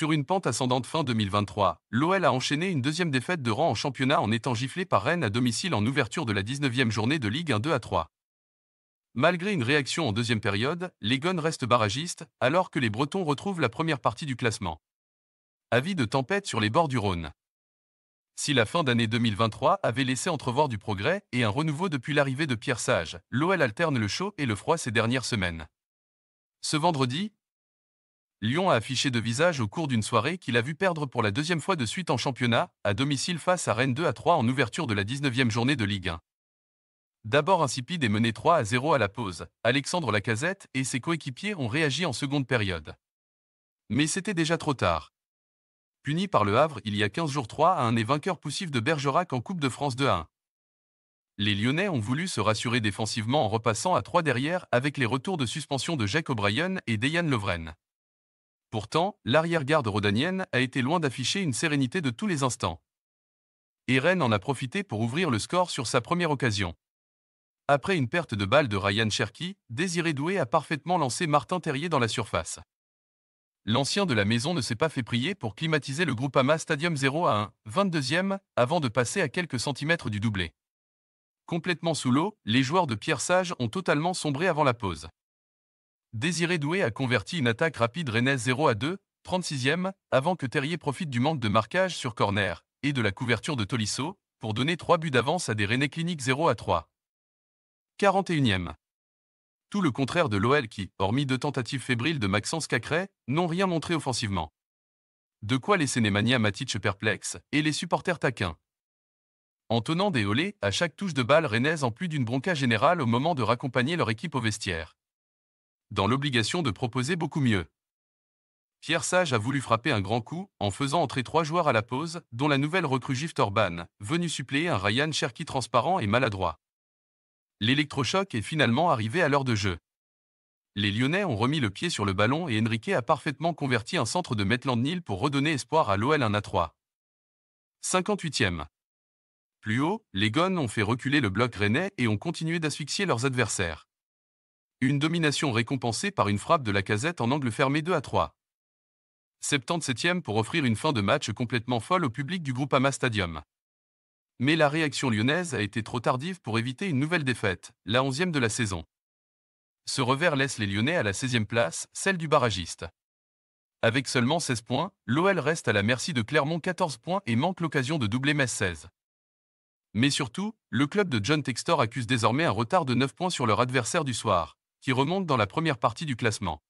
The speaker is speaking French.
Sur une pente ascendante fin 2023, l'OL a enchaîné une deuxième défaite de rang en championnat en étant giflé par Rennes à domicile en ouverture de la 19e journée de Ligue 1 2 à 3. Malgré une réaction en deuxième période, les Gones restent barragistes, alors que les Bretons retrouvent la première partie du classement. Avis de tempête sur les bords du Rhône. Si la fin d'année 2023 avait laissé entrevoir du progrès et un renouveau depuis l'arrivée de Pierre Sage, l'OL alterne le chaud et le froid ces dernières semaines. Ce vendredi, Lyon a affiché de visage au cours d'une soirée qu'il a vu perdre pour la deuxième fois de suite en championnat, à domicile face à Rennes 2 à 3 en ouverture de la 19e journée de Ligue 1. D'abord insipide et mené 3 à 0 à la pause, Alexandre Lacazette et ses coéquipiers ont réagi en seconde période. Mais c'était déjà trop tard. Puni par le Havre il y a 15 jours 3 à 1 et vainqueur poussif de Bergerac en Coupe de France 2 à 1. Les Lyonnais ont voulu se rassurer défensivement en repassant à 3 derrière avec les retours de suspension de Jacques O'Brien et Dejan Lovren. Pourtant, l'arrière-garde rodanienne a été loin d'afficher une sérénité de tous les instants. Et en a profité pour ouvrir le score sur sa première occasion. Après une perte de balle de Ryan Cherky, Désiré Doué a parfaitement lancé Martin Terrier dans la surface. L'ancien de la maison ne s'est pas fait prier pour climatiser le groupe Groupama Stadium 0 à 1, 22e, avant de passer à quelques centimètres du doublé. Complètement sous l'eau, les joueurs de Pierre Sage ont totalement sombré avant la pause. Désiré Doué a converti une attaque rapide Rennes 0 à 2, 36e, avant que Terrier profite du manque de marquage sur corner et de la couverture de Tolisso pour donner 3 buts d'avance à des Rennais cliniques 0 à 3. 41e. Tout le contraire de l'OL qui, hormis deux tentatives fébriles de Maxence Cacret, n'ont rien montré offensivement. De quoi les Némania Matic perplexe et les supporters taquins. En tenant des holés à chaque touche de balle Rennes en plus d'une bronca générale au moment de raccompagner leur équipe au vestiaire dans l'obligation de proposer beaucoup mieux. Pierre Sage a voulu frapper un grand coup en faisant entrer trois joueurs à la pause, dont la nouvelle recrue Gift Torban, venue suppléer un Ryan Cherky transparent et maladroit. L'électrochoc est finalement arrivé à l'heure de jeu. Les Lyonnais ont remis le pied sur le ballon et Enrique a parfaitement converti un centre de Maitland nil pour redonner espoir à l'OL 1 à 3. 58e. Plus haut, les Gones ont fait reculer le bloc rennais et ont continué d'asphyxier leurs adversaires. Une domination récompensée par une frappe de la casette en angle fermé 2 à 3. 77e pour offrir une fin de match complètement folle au public du Groupama Stadium. Mais la réaction lyonnaise a été trop tardive pour éviter une nouvelle défaite, la 11e de la saison. Ce revers laisse les Lyonnais à la 16e place, celle du barragiste. Avec seulement 16 points, l'OL reste à la merci de Clermont 14 points et manque l'occasion de doubler Metz 16. Mais surtout, le club de John Textor accuse désormais un retard de 9 points sur leur adversaire du soir qui remonte dans la première partie du classement.